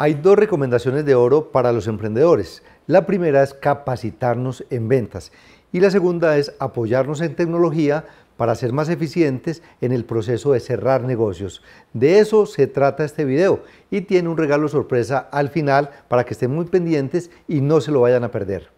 Hay dos recomendaciones de oro para los emprendedores. La primera es capacitarnos en ventas y la segunda es apoyarnos en tecnología para ser más eficientes en el proceso de cerrar negocios. De eso se trata este video y tiene un regalo sorpresa al final para que estén muy pendientes y no se lo vayan a perder.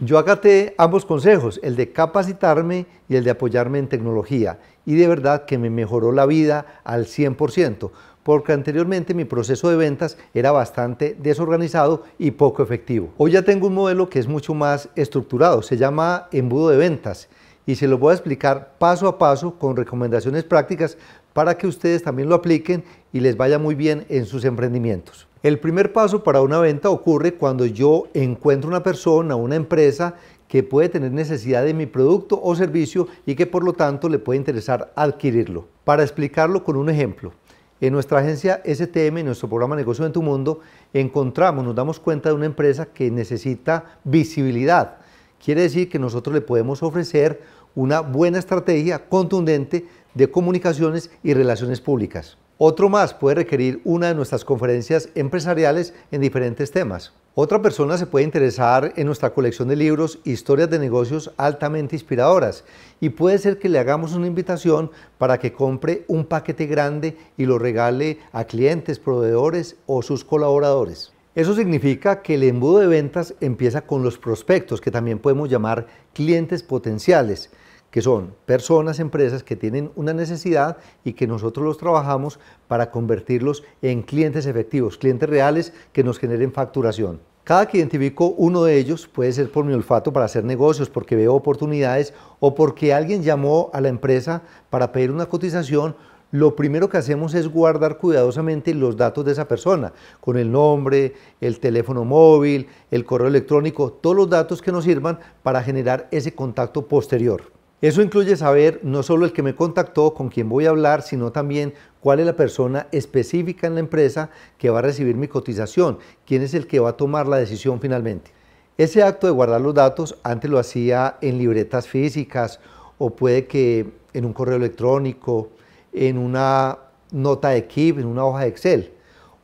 Yo acaté ambos consejos, el de capacitarme y el de apoyarme en tecnología, y de verdad que me mejoró la vida al 100%, porque anteriormente mi proceso de ventas era bastante desorganizado y poco efectivo. Hoy ya tengo un modelo que es mucho más estructurado, se llama embudo de ventas, y se lo voy a explicar paso a paso con recomendaciones prácticas para que ustedes también lo apliquen y les vaya muy bien en sus emprendimientos. El primer paso para una venta ocurre cuando yo encuentro una persona, una empresa que puede tener necesidad de mi producto o servicio y que por lo tanto le puede interesar adquirirlo. Para explicarlo con un ejemplo, en nuestra agencia STM, en nuestro programa Negocio en tu Mundo, encontramos, nos damos cuenta de una empresa que necesita visibilidad. Quiere decir que nosotros le podemos ofrecer una buena estrategia contundente de comunicaciones y relaciones públicas. Otro más puede requerir una de nuestras conferencias empresariales en diferentes temas. Otra persona se puede interesar en nuestra colección de libros Historias de negocios altamente inspiradoras y puede ser que le hagamos una invitación para que compre un paquete grande y lo regale a clientes, proveedores o sus colaboradores. Eso significa que el embudo de ventas empieza con los prospectos, que también podemos llamar clientes potenciales que son personas, empresas que tienen una necesidad y que nosotros los trabajamos para convertirlos en clientes efectivos, clientes reales que nos generen facturación. Cada que identifico uno de ellos puede ser por mi olfato para hacer negocios, porque veo oportunidades o porque alguien llamó a la empresa para pedir una cotización, lo primero que hacemos es guardar cuidadosamente los datos de esa persona, con el nombre, el teléfono móvil, el correo electrónico, todos los datos que nos sirvan para generar ese contacto posterior. Eso incluye saber no solo el que me contactó, con quién voy a hablar, sino también cuál es la persona específica en la empresa que va a recibir mi cotización, quién es el que va a tomar la decisión finalmente. Ese acto de guardar los datos antes lo hacía en libretas físicas o puede que en un correo electrónico, en una nota de equipo, en una hoja de Excel.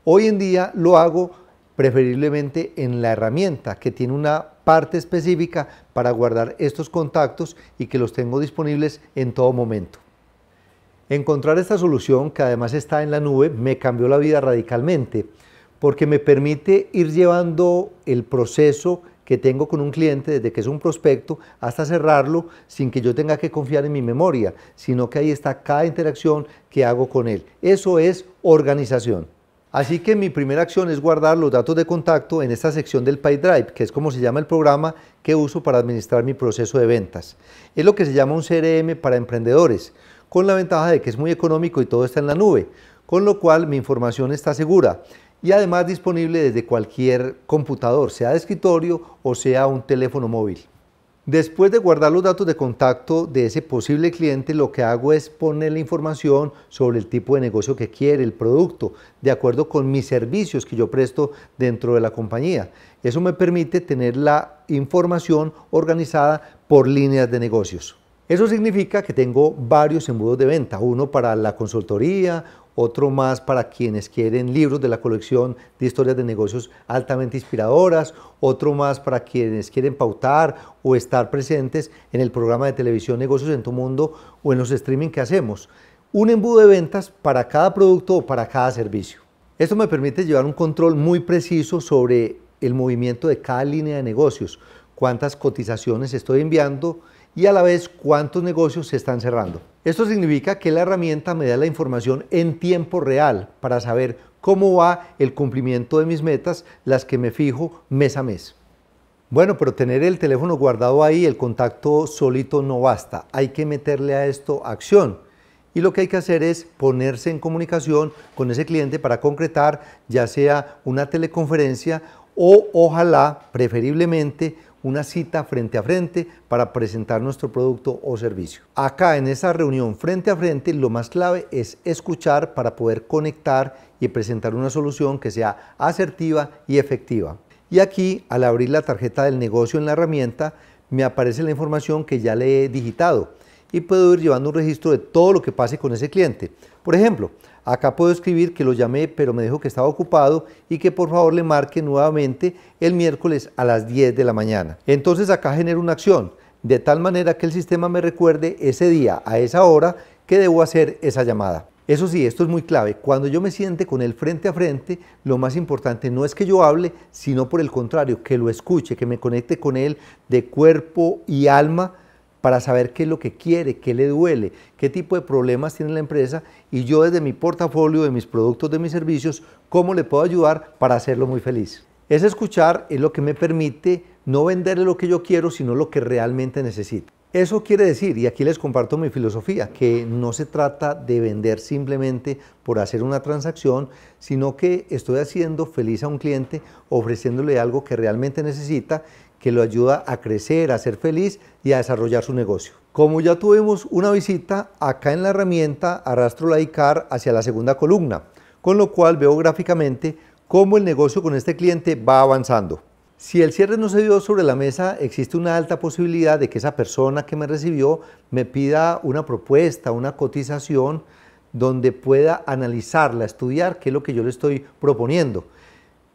Hoy en día lo hago preferiblemente en la herramienta que tiene una parte específica para guardar estos contactos y que los tengo disponibles en todo momento. Encontrar esta solución, que además está en la nube, me cambió la vida radicalmente, porque me permite ir llevando el proceso que tengo con un cliente desde que es un prospecto hasta cerrarlo sin que yo tenga que confiar en mi memoria, sino que ahí está cada interacción que hago con él. Eso es organización. Así que mi primera acción es guardar los datos de contacto en esta sección del PyDrive, que es como se llama el programa que uso para administrar mi proceso de ventas. Es lo que se llama un CRM para emprendedores, con la ventaja de que es muy económico y todo está en la nube, con lo cual mi información está segura y además disponible desde cualquier computador, sea de escritorio o sea un teléfono móvil. Después de guardar los datos de contacto de ese posible cliente, lo que hago es poner la información sobre el tipo de negocio que quiere, el producto, de acuerdo con mis servicios que yo presto dentro de la compañía. Eso me permite tener la información organizada por líneas de negocios. Eso significa que tengo varios embudos de venta, uno para la consultoría, otro más para quienes quieren libros de la colección de historias de negocios altamente inspiradoras, otro más para quienes quieren pautar o estar presentes en el programa de televisión Negocios en tu Mundo o en los streaming que hacemos. Un embudo de ventas para cada producto o para cada servicio. Esto me permite llevar un control muy preciso sobre el movimiento de cada línea de negocios, cuántas cotizaciones estoy enviando y a la vez cuántos negocios se están cerrando. Esto significa que la herramienta me da la información en tiempo real para saber cómo va el cumplimiento de mis metas, las que me fijo mes a mes. Bueno, pero tener el teléfono guardado ahí, el contacto solito no basta. Hay que meterle a esto acción. Y lo que hay que hacer es ponerse en comunicación con ese cliente para concretar ya sea una teleconferencia o ojalá, preferiblemente, una cita frente a frente para presentar nuestro producto o servicio. Acá en esa reunión frente a frente lo más clave es escuchar para poder conectar y presentar una solución que sea asertiva y efectiva. Y aquí al abrir la tarjeta del negocio en la herramienta me aparece la información que ya le he digitado y puedo ir llevando un registro de todo lo que pase con ese cliente. Por ejemplo, Acá puedo escribir que lo llamé pero me dijo que estaba ocupado y que por favor le marque nuevamente el miércoles a las 10 de la mañana. Entonces acá genero una acción, de tal manera que el sistema me recuerde ese día, a esa hora, que debo hacer esa llamada. Eso sí, esto es muy clave. Cuando yo me siente con él frente a frente, lo más importante no es que yo hable, sino por el contrario, que lo escuche, que me conecte con él de cuerpo y alma para saber qué es lo que quiere, qué le duele, qué tipo de problemas tiene la empresa y yo desde mi portafolio, de mis productos, de mis servicios, cómo le puedo ayudar para hacerlo muy feliz. Es escuchar es lo que me permite no venderle lo que yo quiero, sino lo que realmente necesito. Eso quiere decir, y aquí les comparto mi filosofía, que no se trata de vender simplemente por hacer una transacción, sino que estoy haciendo feliz a un cliente ofreciéndole algo que realmente necesita que lo ayuda a crecer, a ser feliz y a desarrollar su negocio. Como ya tuvimos una visita, acá en la herramienta arrastro la ICAR hacia la segunda columna, con lo cual veo gráficamente cómo el negocio con este cliente va avanzando. Si el cierre no se dio sobre la mesa, existe una alta posibilidad de que esa persona que me recibió me pida una propuesta, una cotización, donde pueda analizarla, estudiar qué es lo que yo le estoy proponiendo.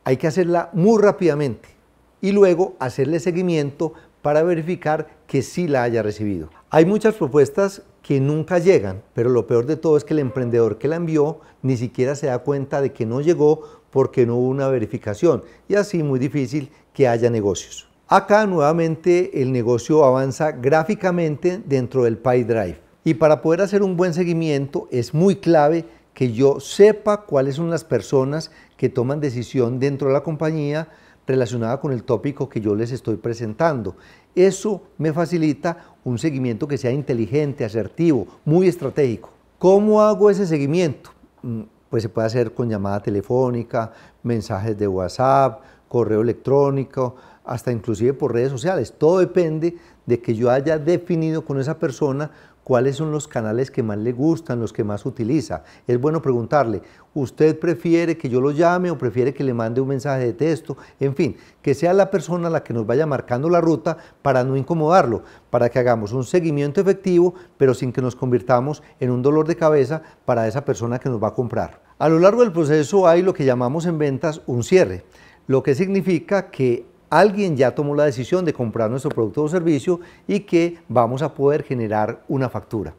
Hay que hacerla muy rápidamente y luego hacerle seguimiento para verificar que sí la haya recibido. Hay muchas propuestas que nunca llegan, pero lo peor de todo es que el emprendedor que la envió ni siquiera se da cuenta de que no llegó porque no hubo una verificación y así muy difícil que haya negocios. Acá nuevamente el negocio avanza gráficamente dentro del PyDrive y para poder hacer un buen seguimiento es muy clave que yo sepa cuáles son las personas que toman decisión dentro de la compañía, relacionada con el tópico que yo les estoy presentando. Eso me facilita un seguimiento que sea inteligente, asertivo, muy estratégico. ¿Cómo hago ese seguimiento? Mm, pues se puede hacer con llamada telefónica, mensajes de WhatsApp, correo electrónico, hasta inclusive por redes sociales. Todo depende de que yo haya definido con esa persona cuáles son los canales que más le gustan, los que más utiliza. Es bueno preguntarle, ¿usted prefiere que yo lo llame o prefiere que le mande un mensaje de texto? En fin, que sea la persona la que nos vaya marcando la ruta para no incomodarlo, para que hagamos un seguimiento efectivo, pero sin que nos convirtamos en un dolor de cabeza para esa persona que nos va a comprar. A lo largo del proceso hay lo que llamamos en ventas un cierre, lo que significa que alguien ya tomó la decisión de comprar nuestro producto o servicio y que vamos a poder generar una factura.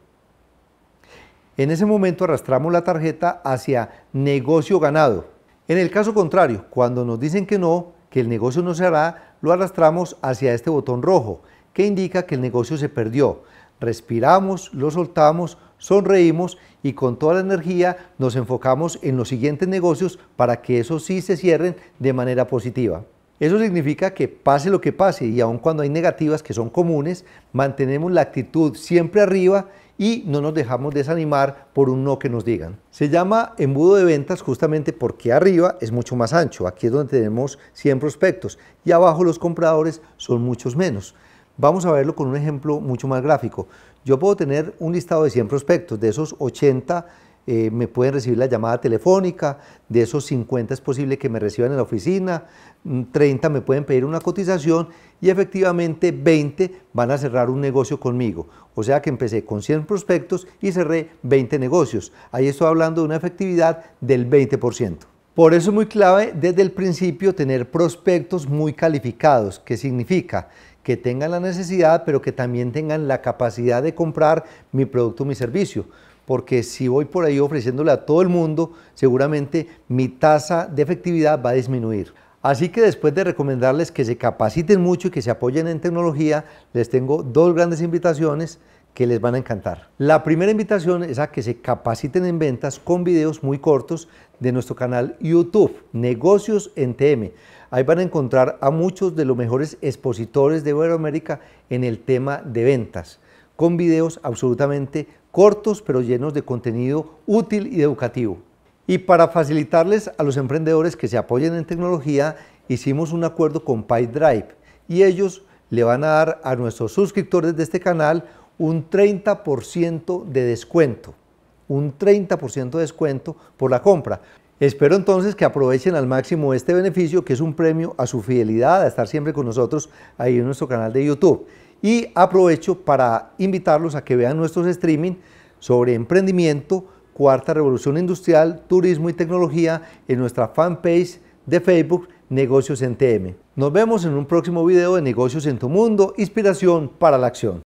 En ese momento arrastramos la tarjeta hacia negocio ganado. En el caso contrario, cuando nos dicen que no, que el negocio no se hará, lo arrastramos hacia este botón rojo, que indica que el negocio se perdió. Respiramos, lo soltamos, sonreímos y con toda la energía nos enfocamos en los siguientes negocios para que esos sí se cierren de manera positiva. Eso significa que pase lo que pase y aun cuando hay negativas que son comunes, mantenemos la actitud siempre arriba y no nos dejamos desanimar por un no que nos digan. Se llama embudo de ventas justamente porque arriba es mucho más ancho, aquí es donde tenemos 100 prospectos y abajo los compradores son muchos menos. Vamos a verlo con un ejemplo mucho más gráfico. Yo puedo tener un listado de 100 prospectos, de esos 80 eh, me pueden recibir la llamada telefónica, de esos 50 es posible que me reciban en la oficina, 30 mm, me pueden pedir una cotización y efectivamente 20 van a cerrar un negocio conmigo. O sea que empecé con 100 prospectos y cerré 20 negocios. Ahí estoy hablando de una efectividad del 20%. Por eso es muy clave desde el principio tener prospectos muy calificados, que significa que tengan la necesidad, pero que también tengan la capacidad de comprar mi producto o mi servicio porque si voy por ahí ofreciéndole a todo el mundo, seguramente mi tasa de efectividad va a disminuir. Así que después de recomendarles que se capaciten mucho y que se apoyen en tecnología, les tengo dos grandes invitaciones que les van a encantar. La primera invitación es a que se capaciten en ventas con videos muy cortos de nuestro canal YouTube, Negocios en TM. Ahí van a encontrar a muchos de los mejores expositores de Euroamérica en el tema de ventas, con videos absolutamente cortos pero llenos de contenido útil y educativo. Y para facilitarles a los emprendedores que se apoyen en tecnología, hicimos un acuerdo con PyDrive y ellos le van a dar a nuestros suscriptores de este canal un 30% de descuento, un 30% de descuento por la compra. Espero entonces que aprovechen al máximo este beneficio que es un premio a su fidelidad, a estar siempre con nosotros ahí en nuestro canal de YouTube. Y aprovecho para invitarlos a que vean nuestros streaming sobre emprendimiento, cuarta revolución industrial, turismo y tecnología en nuestra fanpage de Facebook Negocios en TM. Nos vemos en un próximo video de Negocios en tu Mundo, inspiración para la acción.